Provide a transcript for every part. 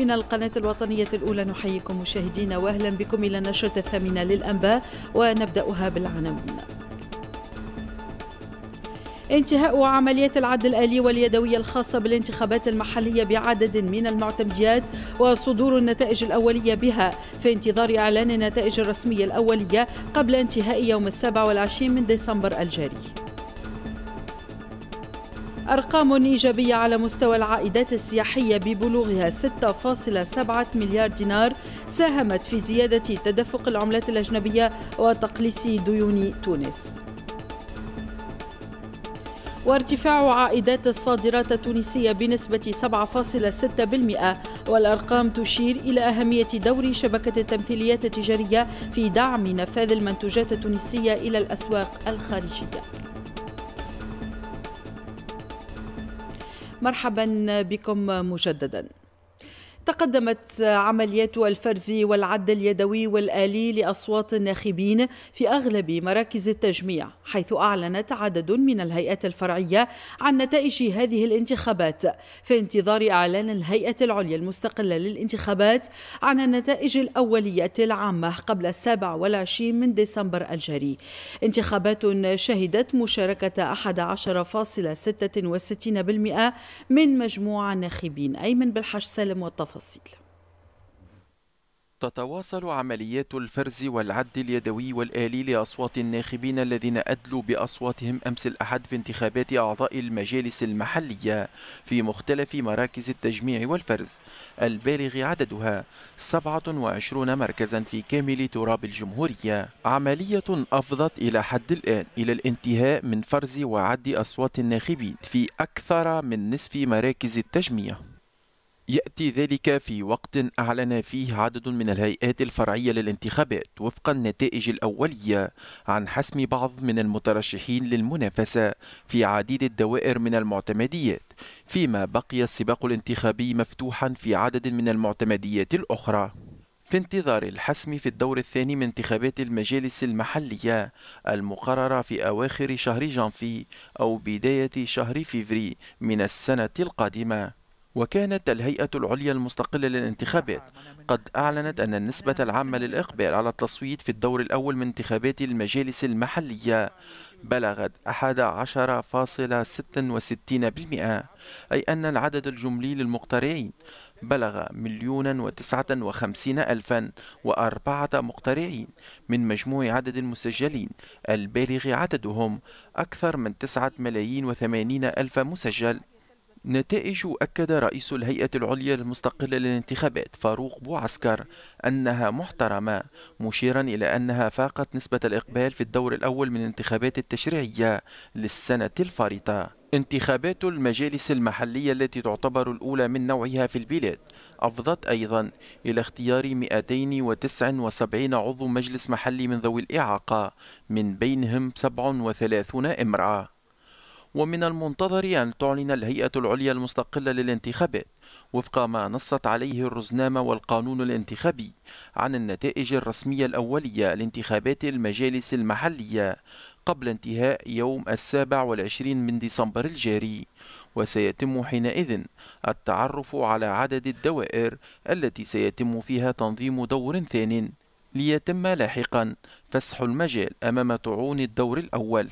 من القناة الوطنية الأولى نحييكم مشاهدينا وأهلا بكم إلى النشرة الثامنة للأنباء ونبدأها بالعناوين انتهاء عمليات العد الآلي واليدوية الخاصة بالانتخابات المحلية بعدد من المعتمديات وصدور النتائج الأولية بها في انتظار إعلان النتائج الرسمية الأولية قبل انتهاء يوم السابع والعشرين من ديسمبر الجاري أرقام إيجابية على مستوى العائدات السياحية ببلوغها 6.7 مليار دينار ساهمت في زيادة تدفق العملات الأجنبية وتقليص ديون تونس وارتفاع عائدات الصادرات التونسية بنسبة 7.6% والأرقام تشير إلى أهمية دور شبكة التمثيليات التجارية في دعم نفاذ المنتوجات التونسية إلى الأسواق الخارجية مرحبا بكم مجددا تقدمت عمليات الفرز والعد اليدوي والآلي لأصوات الناخبين في أغلب مراكز التجميع حيث أعلنت عدد من الهيئات الفرعية عن نتائج هذه الانتخابات في انتظار إعلان الهيئة العليا المستقلة للانتخابات عن النتائج الأولية العامة قبل السابع والعشرين من ديسمبر الجاري انتخابات شهدت مشاركة 11.66% من مجموع الناخبين أيمن بالحش سالم والطفل التفاصيل تتواصل عمليات الفرز والعد اليدوي والآلي لأصوات الناخبين الذين أدلوا بأصواتهم أمس الأحد في انتخابات أعضاء المجالس المحلية في مختلف مراكز التجميع والفرز البالغ عددها 27 مركزا في كامل تراب الجمهورية عملية أفضت إلى حد الآن إلى الانتهاء من فرز وعد أصوات الناخبين في أكثر من نصف مراكز التجميع يأتي ذلك في وقت أعلن فيه عدد من الهيئات الفرعية للانتخابات وفق النتائج الأولية عن حسم بعض من المترشحين للمنافسة في عديد الدوائر من المعتمديات فيما بقي السباق الانتخابي مفتوحا في عدد من المعتمديات الأخرى في انتظار الحسم في الدور الثاني من انتخابات المجالس المحلية المقررة في أواخر شهر جانفي أو بداية شهر فيفري من السنة القادمة وكانت الهيئة العليا المستقلة للانتخابات قد أعلنت أن النسبة العامة للإقبال على التصويت في الدور الأول من انتخابات المجالس المحلية بلغت 11.66% أي أن العدد الجملي للمقترعين بلغ مليونا وتسعة وخمسين ألفا وأربعة مقترعين من مجموع عدد المسجلين البالغ عددهم أكثر من تسعة ملايين وثمانين ألف مسجل نتائج أكد رئيس الهيئة العليا المستقلة للانتخابات فاروق بوعسكر أنها محترمة مشيرا إلى أنها فاقت نسبة الإقبال في الدور الأول من الانتخابات التشريعية للسنة الفارطة انتخابات المجالس المحلية التي تعتبر الأولى من نوعها في البلاد أفضت أيضا إلى اختيار 279 عضو مجلس محلي من ذوي الإعاقة من بينهم 37 امرأة ومن المنتظر أن تعلن الهيئة العليا المستقلة للانتخابات وفق ما نصت عليه الرزنامة والقانون الانتخابي عن النتائج الرسمية الأولية لانتخابات المجالس المحلية قبل انتهاء يوم السابع والعشرين من ديسمبر الجاري وسيتم حينئذ التعرف على عدد الدوائر التي سيتم فيها تنظيم دور ثان ليتم لاحقا فسح المجال أمام طعون الدور الأول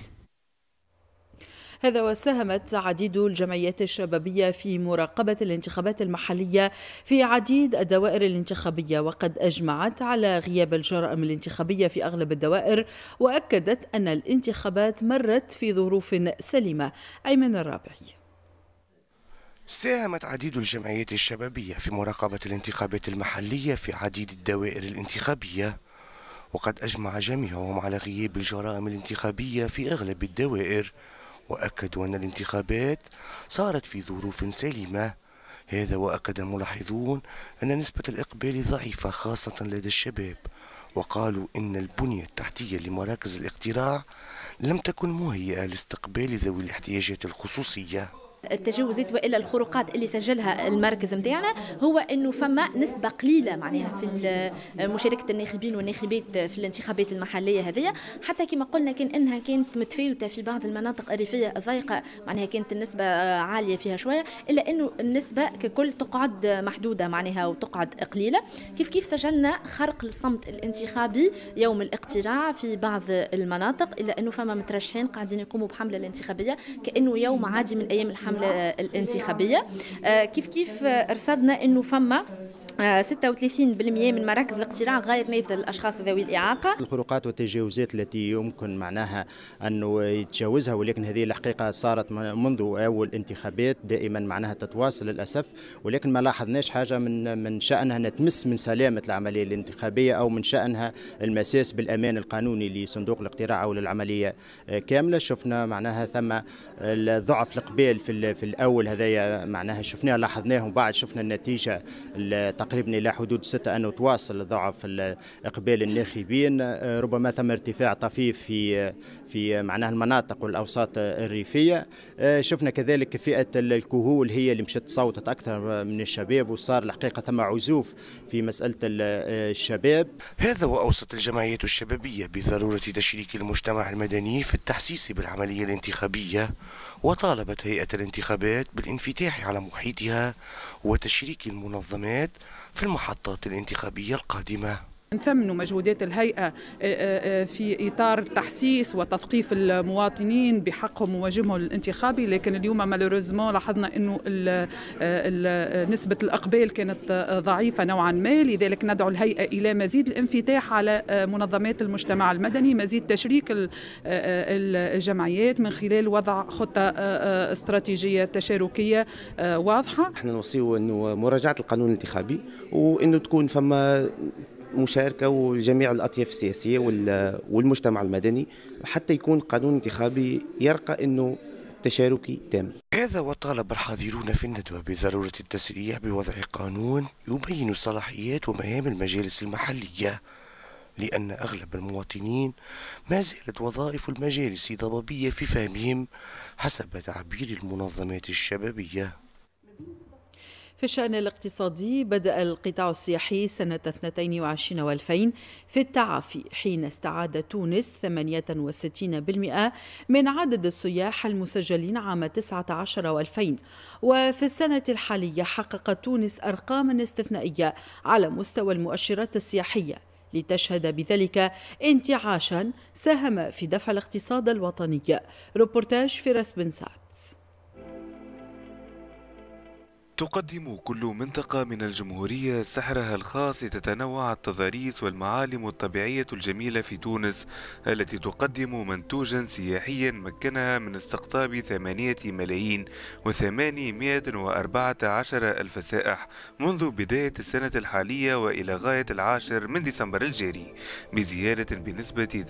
هذا وساهمت عديد الجمعيات الشبابية في مراقبة الانتخابات المحلية في عديد الدوائر الانتخابية وقد أجمعت على غياب الجرائم الانتخابية في أغلب الدوائر وأكدت أن الانتخابات مرت في ظروف سليمة أيمن الرابعي ساهمت عديد الجمعيات الشبابية في مراقبة الانتخابات المحلية في عديد الدوائر الانتخابية وقد أجمع جميعهم على غياب الجرائم الانتخابية في أغلب الدوائر وأكدوا أن الانتخابات صارت في ظروف سليمة هذا وأكد الملاحظون أن نسبة الإقبال ضعيفة خاصة لدى الشباب وقالوا إن البنية التحتية لمراكز الاقتراع لم تكن مهيئة لاستقبال ذوي الاحتياجات الخصوصية التجاوزات والا الخروقات اللي سجلها المركز نتاعنا هو انه فما نسبه قليله معناها في مشاركه الناخبين والناخبات في الانتخابات المحليه هذه حتى كما قلنا كان انها كانت متفاوته في بعض المناطق الريفيه الضيقه معناها كانت النسبه عاليه فيها شويه الا انه النسبه ككل تقعد محدوده معناها وتقعد قليله كيف كيف سجلنا خرق للصمت الانتخابي يوم الاقتراع في بعض المناطق الا انه فما مترشحين قاعدين يقوموا بحمله الانتخابيه كانه يوم عادي من ايام الحرب الحملة الانتخابية آه، كيف كيف رصدنا أنه فما 36% آه، من مراكز الاقتراع غير نافذه للاشخاص ذوي الاعاقه. الخروقات والتجاوزات التي يمكن معناها انه يتجاوزها ولكن هذه الحقيقه صارت منذ اول انتخابات دائما معناها تتواصل للاسف ولكن ما لاحظناش حاجه من من شانها انها تمس من سلامه العمليه الانتخابيه او من شانها المساس بالامان القانوني لصندوق الاقتراع او للعمليه كامله شفنا معناها ثم ضعف القبيل في في الاول هذايا معناها شفناه لاحظناه وبعد شفنا النتيجه تقريبا الى حدود ستة انه تواصل ضعف اقبال الناخبين آه، ربما ثم ارتفاع طفيف في في معناها المناطق والاوساط الريفيه آه، شفنا كذلك فئه الكهول هي اللي مشت صوتت اكثر من الشباب وصار الحقيقه ثم عزوف في مساله آه، الشباب هذا واوصت الجمعيات الشبابيه بضروره تشريك المجتمع المدني في التحسيس بالعمليه الانتخابيه وطالبت هيئة الانتخابات بالانفتاح على محيطها وتشريك المنظمات في المحطات الانتخابية القادمة نثمن مجهودات الهيئة آه، آه، آه، في إطار تحسيس وتثقيف المواطنين بحقهم وواجبهم الانتخابي لكن اليوم مالوريزمون لاحظنا أنه نسبة الإقبال كانت ضعيفة نوعا ما لذلك ندعو الهيئة إلى مزيد الانفتاح على منظمات المجتمع المدني مزيد تشريك الجمعيات من خلال وضع خطة استراتيجية تشاركية واضحة احنا نوصيو أنه مراجعة القانون الانتخابي وأنه تكون فما مشاركه وجميع الاطياف السياسيه والمجتمع المدني حتى يكون قانون انتخابي يرقى انه تشاركي تام هذا وطالب الحاضرون في الندوة بضرورة التسريع بوضع قانون يبين صلاحيات ومهام المجالس المحلية لأن أغلب المواطنين ما زالت وظائف المجالس ضبابية في فهمهم حسب تعبير المنظمات الشبابية في الشأن الاقتصادي بدأ القطاع السياحي سنة 22 و2000 في التعافي حين استعاد تونس 68% من عدد السياح المسجلين عام 19 و2000 وفي السنة الحالية حققت تونس أرقاما استثنائية على مستوى المؤشرات السياحية لتشهد بذلك انتعاشا ساهم في دفع الاقتصاد الوطني روبورتاج فراس بن سعد تقدم كل منطقة من الجمهورية سحرها الخاص تتنوع التضاريس والمعالم الطبيعية الجميلة في تونس التي تقدم منتوجا سياحيا مكنها من استقطاب ثمانية ملايين وثمانمائة وأربعة عشر ألف سائح منذ بداية السنة الحالية وإلى غاية العاشر من ديسمبر الجاري بزيادة بنسبة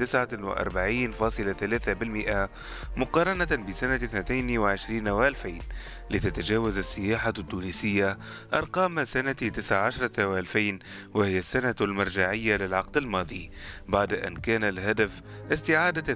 49.3% مقارنة بسنة 22 و2000 لتتجاوز السياحة التونسية أرقام سنة 19 و2000 وهي السنة المرجعية للعقد الماضي بعد أن كان الهدف استعادة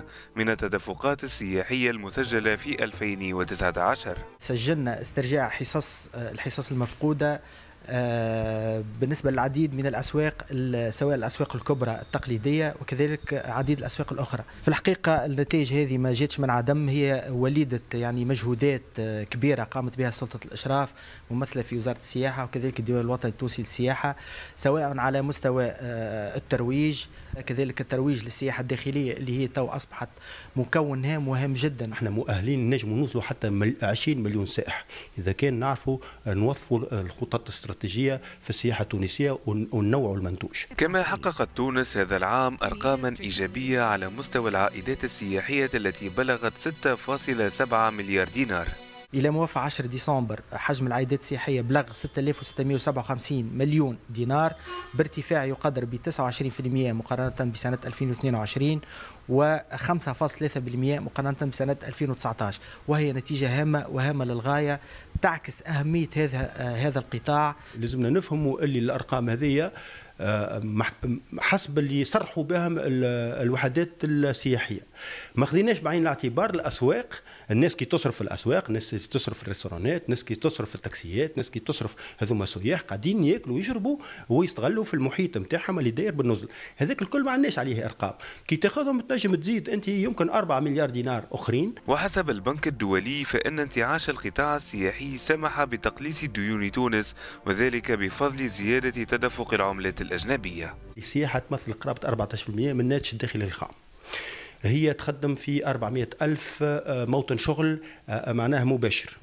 80% من التدفقات السياحية المسجلة في 2019 سجلنا استرجاع حصص الحصص المفقودة آه، بالنسبة للعديد من الأسواق سواء الأسواق الكبرى التقليدية وكذلك عديد الأسواق الأخرى في الحقيقة النتائج هذه ما جاتش من عدم هي وليدة يعني مجهودات آه، كبيرة قامت بها سلطة الإشراف ممثلة في وزارة السياحة وكذلك الديوان الوطني التونسي للسياحة سواء على مستوى آه، الترويج كذلك الترويج للسياحه الداخليه اللي هي تو اصبحت مكون هام وهام جدا احنا مؤهلين نجم نوصلوا حتى 20 مليون سائح اذا كان نعرفوا نوظفوا الخطط الاستراتيجيه في السياحه التونسيه والنوع المنتوج كما حققت تونس هذا العام ارقاما ايجابيه على مستوى العائدات السياحيه التي بلغت 6.7 مليار دينار الى موافق 10 ديسمبر حجم العائدات السياحيه بلغ 6657 مليون دينار بارتفاع يقدر ب 29% مقارنه بسنه 2022 و5.3% مقارنه بسنه 2019 وهي نتيجه هامه وهامه للغايه تعكس اهميه هذا هذا القطاع لازمنا نفهموا اللي الارقام هذه آه، حسب اللي صرحوا بها الوحدات السياحيه ما خديناش بعين الاعتبار الاسواق الناس كي تصرف في الاسواق الناس كي تصرف في الريستورانات الناس كي تصرف في التاكسيات الناس كي تصرف هذوما سياح قاعدين ياكلوا ويشربوا ويستغلوا في المحيط نتاعهم اللي داير بالنزل هذاك الكل ما عندناش عليه ارقام كي تاخذهم تنجم تزيد انت يمكن 4 مليار دينار اخرين وحسب البنك الدولي فان انتعاش القطاع السياحي سمح بتقليص ديون تونس وذلك بفضل زياده تدفق العملات الاجنبيه السياحه تمثل قرابه 14% من الناتج الداخلي الخام هي تخدم في 400 ألف آه، موطن شغل آه، آه، معناه مباشر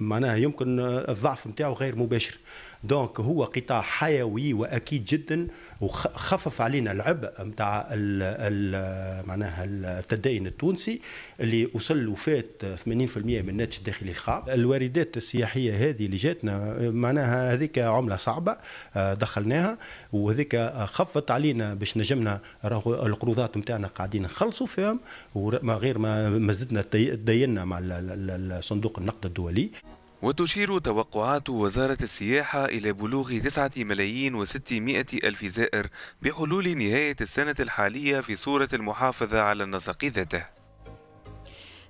معناها يمكن الضعف نتاعو غير مباشر دونك هو قطاع حيوي واكيد جدا وخفف علينا العبء نتاع معناها التدين التونسي اللي وصل وفات 80% من الناتج الداخلي الخام الواردات السياحيه هذه اللي جاتنا معناها هذيك عمله صعبه آه، دخلناها وهذيك خفت علينا باش نجمنا القروضات نتاعنا قاعدين نخلصوا فيهم وما غير ما زدنا تدينا مع صندوق النقد الدولي وتشير توقعات وزارة السياحة إلى بلوغ 9 ملايين و 600 ألف زائر بحلول نهاية السنة الحالية في صورة المحافظة على النسق ذاته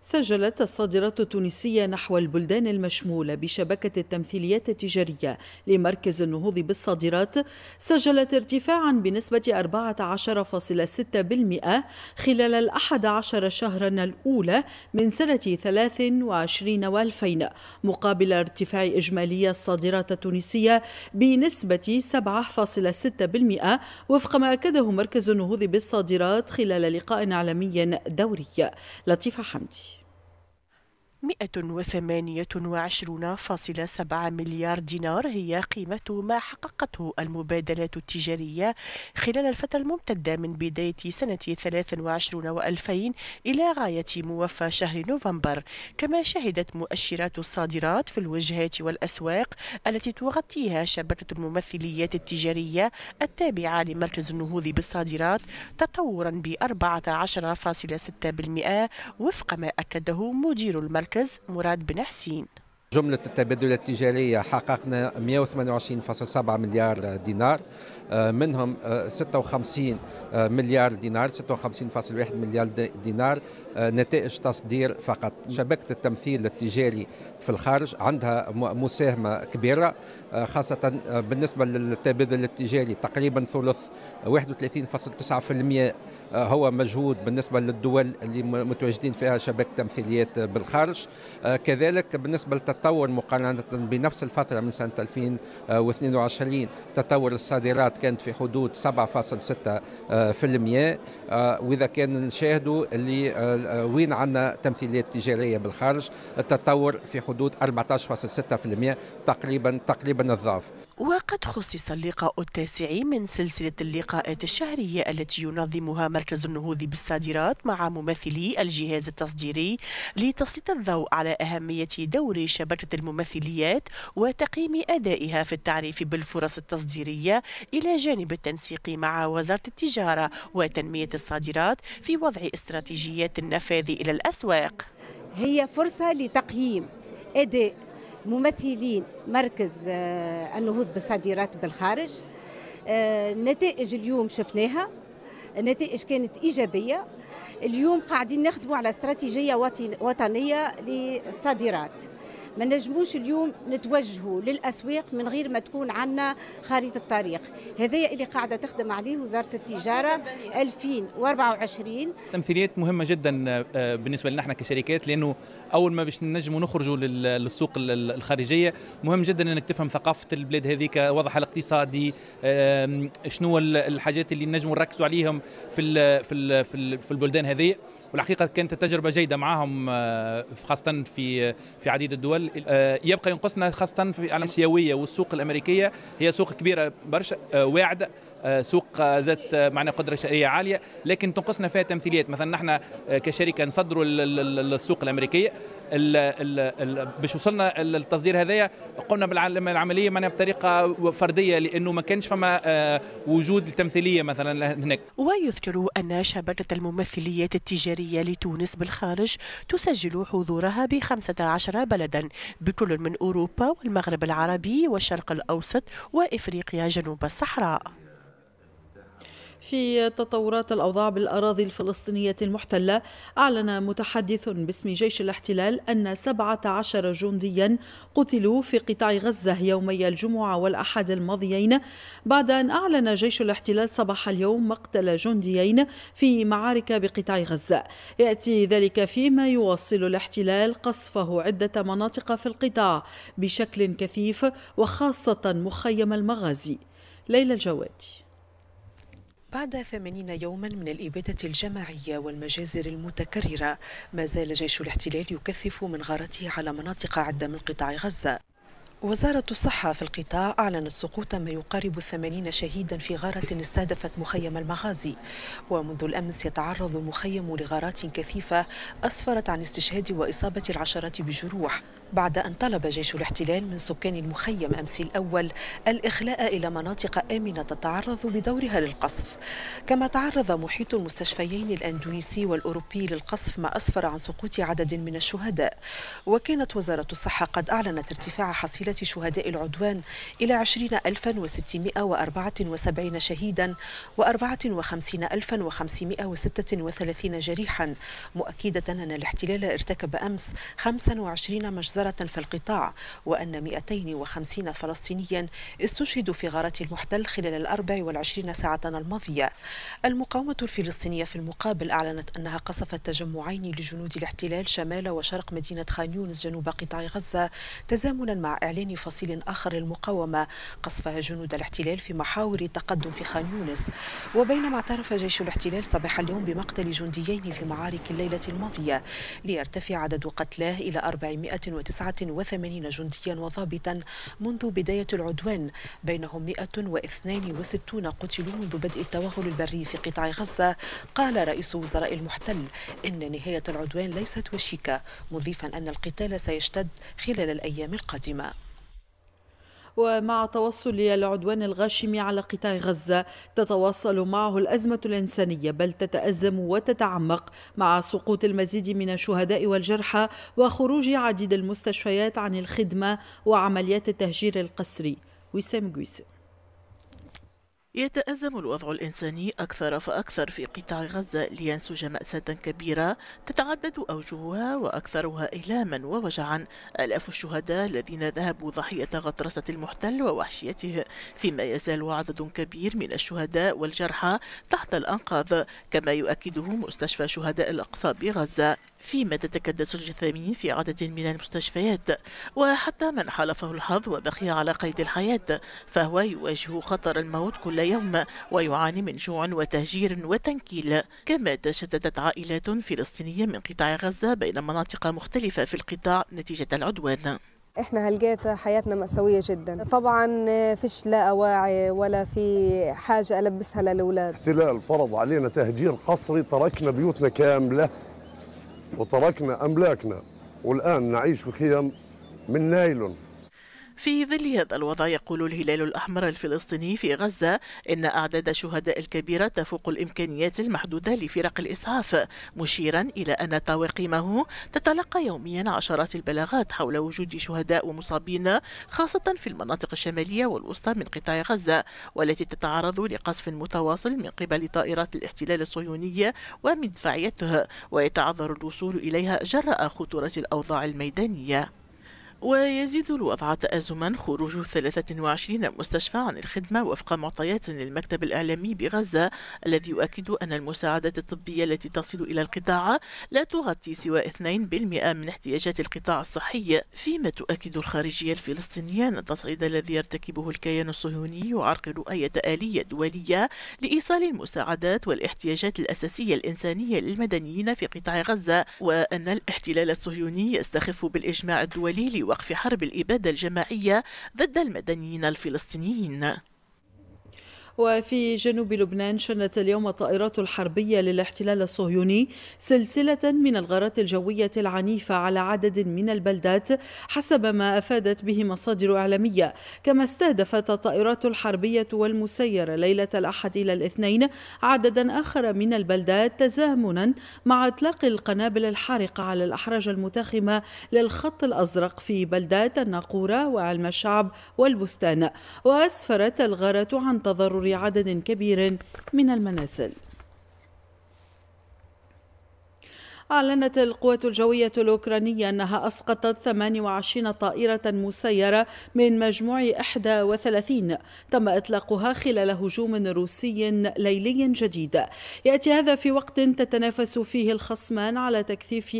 سجلت الصادرات التونسية نحو البلدان المشمولة بشبكة التمثيليات التجارية لمركز النهوض بالصادرات سجلت ارتفاعا بنسبة 14.6% خلال الأحد عشر شهرا الأولى من سنة 23 و2000 مقابل ارتفاع إجمالي الصادرات التونسية بنسبة 7.6% وفق ما أكده مركز النهوض بالصادرات خلال لقاء عالمي دوري لطيفة حمدي 128.7 مليار دينار هي قيمة ما حققته المبادلات التجارية خلال الفترة الممتدة من بداية سنة 23 و2000 إلى غاية موفى شهر نوفمبر كما شهدت مؤشرات الصادرات في الوجهات والأسواق التي تغطيها شبكة الممثليات التجارية التابعة لمركز النهوض بالصادرات تطورا ب 14.6% وفق ما أكده مدير المركز المركز مراد بن حسين جملة التبادل التجارية حققنا 128.7 مليار دينار آه، منهم 56 آه، آه، مليار دينار 56.1 مليار دينار نتائج تصدير فقط شبكة التمثيل التجاري في الخارج عندها مساهمة كبيرة خاصة بالنسبة للتبادل التجاري تقريبا ثلث 31.9% آه، هو مجهود بالنسبة للدول اللي متواجدين فيها شبكة تمثيليات بالخارج آه، كذلك بالنسبة للتطور مقارنة بنفس الفترة من سنة 2022 تطور الصادرات كانت في حدود 7.6% آه، وإذا كان نشاهدوا اللي وين عندنا تمثيليات تجارية بالخارج التطور في حدود 14.6% تقريبا تقريبا الضعف وقد خصص اللقاء التاسع من سلسلة اللقاءات الشهرية التي ينظمها مركز النهوض بالصادرات مع ممثلي الجهاز التصديري لتسليط الضوء على أهمية دور شبكة الممثليات وتقييم أدائها في التعريف بالفرص التصديرية إلى جانب التنسيق مع وزارة التجارة وتنمية الصادرات في وضع استراتيجيات النفاذ إلى الأسواق هي فرصة لتقييم أداء ممثلين مركز آه، النهوض بالصادرات بالخارج النتائج آه، اليوم شفناها النتائج كانت إيجابية اليوم قاعدين نخدموا على استراتيجية وطنية للصادرات ما نجموش اليوم نتوجهوا للأسواق من غير ما تكون عندنا خريطة طريق هذايا اللي قاعدة تخدم عليه وزارة التجارة 2024 تمثيليات مهمة جدا آه، بالنسبة لنا احنا كشركات لأنه أول ما باش نجموا نخرجوا للسوق الخارجية مهم جدا أنك تفهم ثقافة البلاد هذيك وضعها الاقتصادي شنو الحاجات اللي نجموا نركزوا عليهم في في في البلدان هذه والحقيقه كانت تجربة جيده معهم آه، خاصه في في عديد الدول آه، يبقى ينقصنا خاصه في الاسيويه والسوق الامريكيه هي سوق كبيره برشا آه، واعده آه، سوق ذات آه، معنى قدره شرائيه عاليه لكن تنقصنا فيها تمثيليات مثلا نحن آه، كشركه نصدروا للسوق الامريكيه باش وصلنا التصدير هذايا قمنا بالعمليه معنا بطريقه فرديه لانه ما كانش فما وجود التمثيليه مثلا هناك ويذكر ان شبكه الممثليات التجاريه لتونس بالخارج تسجل حضورها ب 15 بلدا بكل من اوروبا والمغرب العربي والشرق الاوسط وافريقيا جنوب الصحراء في تطورات الأوضاع بالأراضي الفلسطينية المحتلة أعلن متحدث باسم جيش الاحتلال أن 17 جنديا قتلوا في قطاع غزة يومي الجمعة والأحد الماضيين بعد أن أعلن جيش الاحتلال صباح اليوم مقتل جنديين في معارك بقطاع غزة يأتي ذلك فيما يواصل الاحتلال قصفه عدة مناطق في القطاع بشكل كثيف وخاصة مخيم المغازي ليلى الجوادي بعد ثمانين يوما من الإبادة الجماعية والمجازر المتكررة ما زال جيش الاحتلال يكثف من غارته على مناطق عدة من قطاع غزة وزارة الصحة في القطاع أعلنت سقوط ما يقارب الثمانين شهيدا في غارة استهدفت مخيم المغازي ومنذ الأمس يتعرض المخيم لغارات كثيفة أسفرت عن استشهاد وإصابة العشرات بجروح بعد أن طلب جيش الاحتلال من سكان المخيم أمس الأول الإخلاء إلى مناطق آمنة تتعرض بدورها للقصف كما تعرض محيط المستشفيين الأندونيسي والأوروبي للقصف ما أسفر عن سقوط عدد من الشهداء وكانت وزارة الصحة قد أعلنت ارتفاع حصيلة شهداء العدوان إلى 20674 شهيدا و54536 جريحا مؤكدة أن الاحتلال ارتكب أمس 25 مجزرة مجزرة في القطاع وأن 250 فلسطينيا استشهدوا في غارات المحتل خلال الأربع والعشرين ساعة الماضية المقاومة الفلسطينية في المقابل أعلنت أنها قصفت تجمعين لجنود الاحتلال شمال وشرق مدينة خان يونس جنوب قطاع غزة تزامنا مع إعلان فصيل آخر للمقاومة قصفها جنود الاحتلال في محاور التقدم في خان يونس وبينما اعترف جيش الاحتلال صباح اليوم بمقتل جنديين في معارك الليلة الماضية ليرتفع عدد قتلاه إلى 490 89 جنديا وضابطا منذ بداية العدوان بينهم 162 قتلوا منذ بدء التوغل البري في قطاع غزة قال رئيس وزراء المحتل إن نهاية العدوان ليست وشيكة مضيفا أن القتال سيشتد خلال الأيام القادمة ومع توصل العدوان الغاشم على قطاع غزة تتواصل معه الأزمة الإنسانية بل تتأزم وتتعمق مع سقوط المزيد من الشهداء والجرحى وخروج عديد المستشفيات عن الخدمة وعمليات التهجير القسري وسام جويسن يتأزم الوضع الإنساني أكثر فأكثر في قطاع غزة لينسج مأساة كبيرة تتعدد أوجهها وأكثرها إيلاما ووجعا آلاف الشهداء الذين ذهبوا ضحية غطرسة المحتل ووحشيته فيما يزال عدد كبير من الشهداء والجرحى تحت الأنقاض كما يؤكده مستشفى شهداء الأقصى بغزة فيما تتكدس الجثامين في عدد من المستشفيات وحتى من حالفه الحظ وبقي على قيد الحياة فهو يواجه خطر الموت كل يوم ويعاني من جوع وتهجير وتنكيل كما تشددت عائلات فلسطينية من قطاع غزة بين مناطق مختلفة في القطاع نتيجة العدوان احنا هلقيت حياتنا مأساوية جدا طبعا فيش لا أواعي ولا في حاجة ألبسها للأولاد احتلال فرض علينا تهجير قصري تركنا بيوتنا كاملة وتركنا أملاكنا والآن نعيش بخيم من نايلون في ظل هذا الوضع يقول الهلال الأحمر الفلسطيني في غزة إن أعداد الشهداء الكبيرة تفوق الإمكانيات المحدودة لفرق الإسعاف مشيرا إلى أن طواقمه تتلقى يوميا عشرات البلاغات حول وجود شهداء ومصابين خاصة في المناطق الشمالية والوسطى من قطاع غزة والتي تتعرض لقصف متواصل من قبل طائرات الاحتلال الصهيونية ومدفعيتها ويتعذر الوصول إليها جراء خطورة الأوضاع الميدانية ويزيد الوضع تأزما خروج 23 مستشفى عن الخدمة وفق معطيات للمكتب الإعلامي بغزة الذي يؤكد أن المساعدات الطبية التي تصل إلى القطاع لا تغطي سوى 2% من احتياجات القطاع الصحي فيما تؤكد الخارجية الفلسطينية أن التصعيد الذي يرتكبه الكيان الصهيوني يعرقل أي آلية دولية لإيصال المساعدات والاحتياجات الأساسية الإنسانية للمدنيين في قطاع غزة وأن الاحتلال الصهيوني يستخف بالإجماع الدولي وقف حرب الإبادة الجماعية ضد المدنيين الفلسطينيين وفي جنوب لبنان شنت اليوم الطائرات الحربية للاحتلال الصهيوني سلسلة من الغارات الجوية العنيفة على عدد من البلدات حسب ما أفادت به مصادر إعلامية كما استهدفت الطائرات الحربية والمسيرة ليلة الأحد إلى الاثنين عددا آخر من البلدات تزامنا مع إطلاق القنابل الحارقة على الأحراج المتاخمة للخط الأزرق في بلدات الناقورة وعلم الشعب والبستان وأسفرت الغارة عن تضرر عدد كبير من المنازل أعلنت القوات الجوية الأوكرانية أنها أسقطت 28 طائرة مسيرة من مجموع 31 تم إطلاقها خلال هجوم روسي ليلي جديد يأتي هذا في وقت تتنافس فيه الخصمان على تكثيف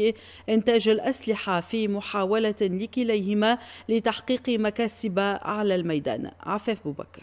إنتاج الأسلحة في محاولة لكليهما لتحقيق مكاسب على الميدان عفاف بوبكر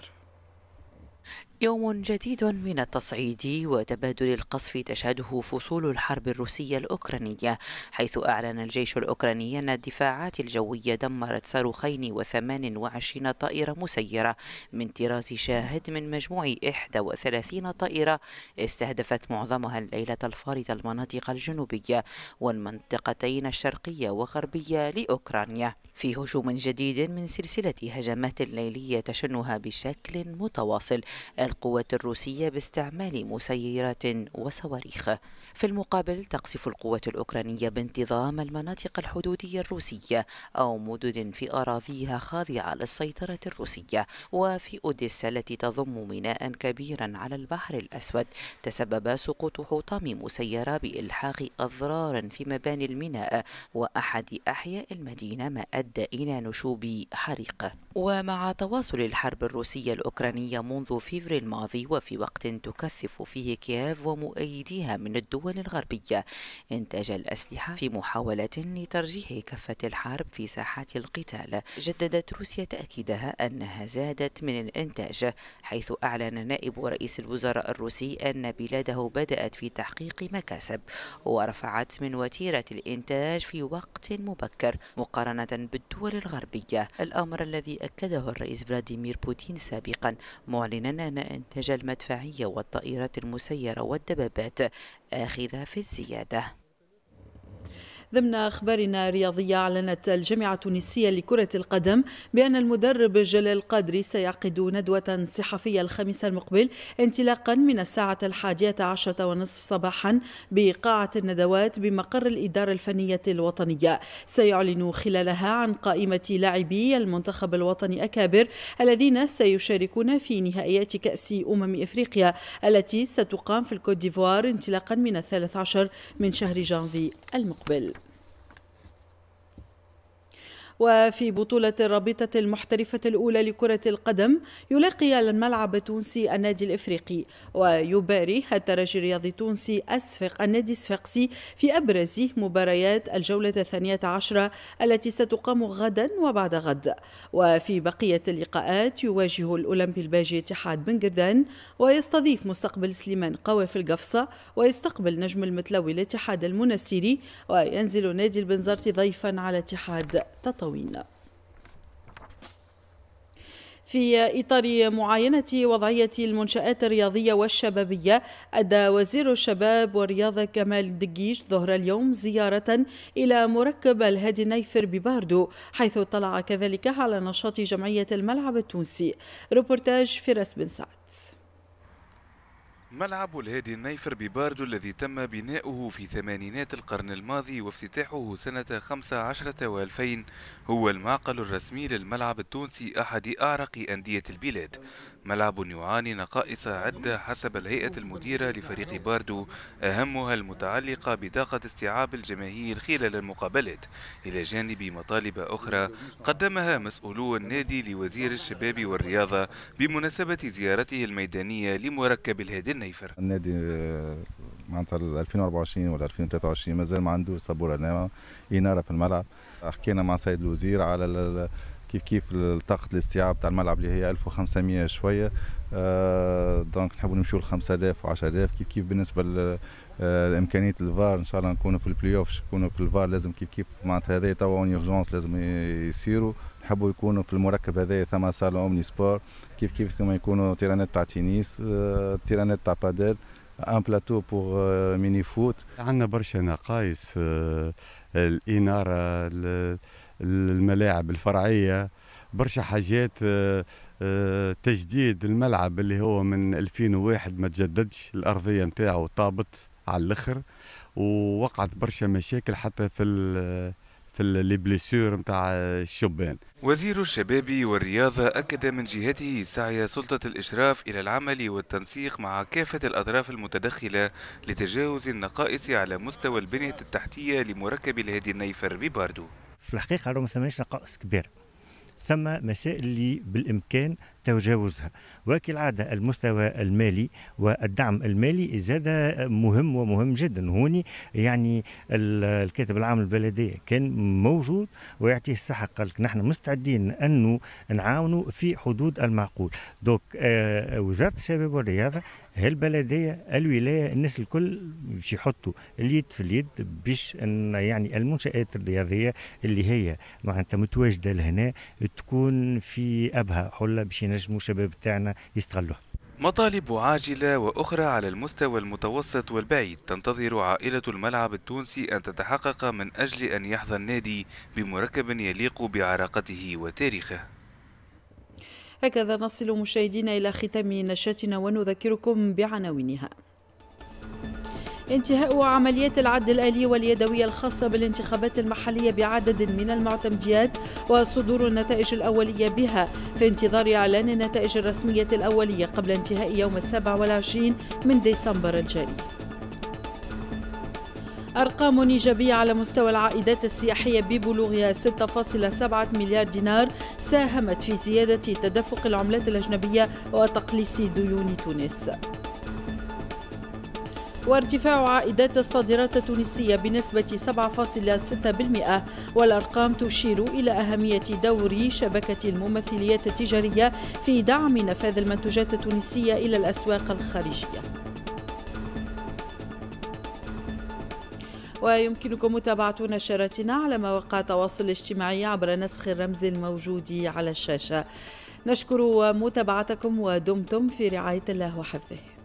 يوم جديد من التصعيد وتبادل القصف تشهده فصول الحرب الروسية الأوكرانية حيث أعلن الجيش الأوكراني أن الدفاعات الجوية دمرت صاروخين وثمان وعشرين طائرة مسيرة من طراز شاهد من مجموع 31 طائرة استهدفت معظمها الليلة الفارطة المناطق الجنوبية والمنطقتين الشرقية وغربية لأوكرانيا في هجوم جديد من سلسلة هجمات ليلية تشنها بشكل متواصل القوات الروسية باستعمال مسيرات وصواريخ في المقابل تقصف القوات الأوكرانية بانتظام المناطق الحدودية الروسية أو مدن في أراضيها خاضعة للسيطرة الروسية وفي أوديسا التي تضم ميناء كبيرا على البحر الأسود تسبب سقوط حطام مسيرة بإلحاق أضرار في مباني الميناء وأحد أحياء المدينة ما أدى إلى نشوب حريق ومع تواصل الحرب الروسية الأوكرانية منذ فبراير الماضي وفي وقت تكثف فيه كييف ومؤيديها من الدول الغربية إنتاج الأسلحة في محاولة لترجيح كفة الحرب في ساحات القتال جددت روسيا تأكيدها أنها زادت من الإنتاج حيث أعلن نائب رئيس الوزراء الروسي أن بلاده بدأت في تحقيق مكاسب ورفعت من وتيرة الإنتاج في وقت مبكر مقارنة بالدول الغربية الأمر الذي أكده الرئيس فلاديمير بوتين سابقا معلنا أن إنتاج المدفعية والطائرات المسيرة والدبابات آخذة في الزيادة ضمن أخبارنا الرياضية أعلنت الجامعة التونسية لكرة القدم بأن المدرب جلال قدري سيعقد ندوة صحفية الخميس المقبل انطلاقا من الساعة الحادية عشرة ونصف صباحا بقاعة الندوات بمقر الإدارة الفنية الوطنية سيعلن خلالها عن قائمة لاعبي المنتخب الوطني أكابر الذين سيشاركون في نهائيات كأس أمم إفريقيا التي ستقام في الكوت ديفوار انطلاقا من الثالث عشر من شهر جانفي المقبل وفي بطولة الرابطة المحترفة الأولى لكرة القدم يلاقي الملعب التونسي النادي الإفريقي ويباري الترجي الرياضي التونسي أسفق النادي الصفاقسي في أبرز مباريات الجولة الثانية عشرة التي ستقام غدا وبعد غد وفي بقية اللقاءات يواجه الأولمبي الباجي اتحاد بن قردان ويستضيف مستقبل سليمان قوي في القفصة ويستقبل نجم المتلوي الاتحاد المنسيري وينزل نادي البنزرتي ضيفا على اتحاد تطور طويل في إطار معاينة وضعية المنشآت الرياضية والشبابية أدى وزير الشباب والرياضة كمال دقيش ظهر اليوم زيارة إلى مركب الهادي نيفر بباردو حيث اطلع كذلك على نشاط جمعية الملعب التونسي روبورتاج فراس بن سعد ملعب الهادي النيفر بباردو الذي تم بناؤه في ثمانينات القرن الماضي وافتتاحه سنة 15 و2000 هو المعقل الرسمي للملعب التونسي أحد أعرق أندية البلاد ملعب يعاني نقائص عدة حسب الهيئة المديرة لفريق باردو أهمها المتعلقة بطاقة استيعاب الجماهير خلال المقابلات إلى جانب مطالب أخرى قدمها مسؤولو النادي لوزير الشباب والرياضة بمناسبة زيارته الميدانية لمركب الهادي النيفر النادي آه، معناتها 2024 ولا 2023 مازال ما عنده صبورة ناعمه اناره في الملعب حكينا مع سيد الوزير على كيف كيف طاقه الاستيعاب تاع الملعب اللي هي 1500 شويه آه دونك نحبوا نمشيو ل 5000 و 10000 كيف كيف بالنسبه آه، لامكانيه الفار ان شاء الله نكونوا في البلاي اوف نكونوا في الفار لازم كيف كيف معناتها هذايا توا اون يورجونس لازم يصيروا نحبوا يكونوا في المركب هذايا ثما سالا اومني سبور كيف كيف ثم يكونوا تيرانات تاع تينيس آه تيرانات تاع بادل ان بلاتو آه، بور ميني فوت عندنا برشا نقائص آه، الاناره الملاعب الفرعيه برشا حاجات آه، آه، تجديد الملعب اللي هو من 2001 ما تجددش الارضيه نتاعو طابت على الاخر ووقعت برشا مشاكل حتى في في لي بليسور نتاع الشبان وزير الشباب والرياضة أكد من جهته سعي سلطة الإشراف إلى العمل والتنسيق مع كافة الأطراف المتدخلة لتجاوز النقائص على مستوى البنية التحتية لمركب الهادي النيفر بباردو في الحقيقه راه ما ثماش نقائص كبيره ثم مسائل اللي بالامكان تجاوزها وكالعاده المستوى المالي والدعم المالي زاد مهم ومهم جدا هوني يعني الكاتب العام البلديه كان موجود ويعطيه الصحه قال لك نحن مستعدين انه نعاونوا في حدود المعقول دوك آه، وزاره الشباب والرياضه هالبلديه الولايه الناس الكل باش يحطوا اليد في اليد باش ان يعني المنشات الرياضيه اللي هي معناتها متواجده لهنا تكون في ابها حله باش ينجموا الشباب تاعنا يستغلوها مطالب عاجلة وأخرى على المستوى المتوسط والبعيد تنتظر عائلة الملعب التونسي أن تتحقق من أجل أن يحظى النادي بمركب يليق بعراقته وتاريخه هكذا نصل مشاهدينا إلى ختام نشاتنا ونذكركم بعناوينها انتهاء عمليات العد الآلي واليدوية الخاصة بالانتخابات المحلية بعدد من المعتمديات وصدور النتائج الأولية بها في انتظار إعلان النتائج الرسمية الأولية قبل انتهاء يوم السابع والعشرين من ديسمبر الجاري أرقام إيجابية على مستوى العائدات السياحية ببلوغها 6.7 مليار دينار ساهمت في زيادة تدفق العملات الأجنبية وتقليص ديون تونس وارتفاع عائدات الصادرات التونسية بنسبة 7.6% والأرقام تشير إلى أهمية دور شبكة الممثليات التجارية في دعم نفاذ المنتوجات التونسية إلى الأسواق الخارجية ويمكنكم متابعة نشرتنا على مواقع التواصل الاجتماعي عبر نسخ الرمز الموجود على الشاشة نشكر متابعتكم ودمتم في رعاية الله وحفظه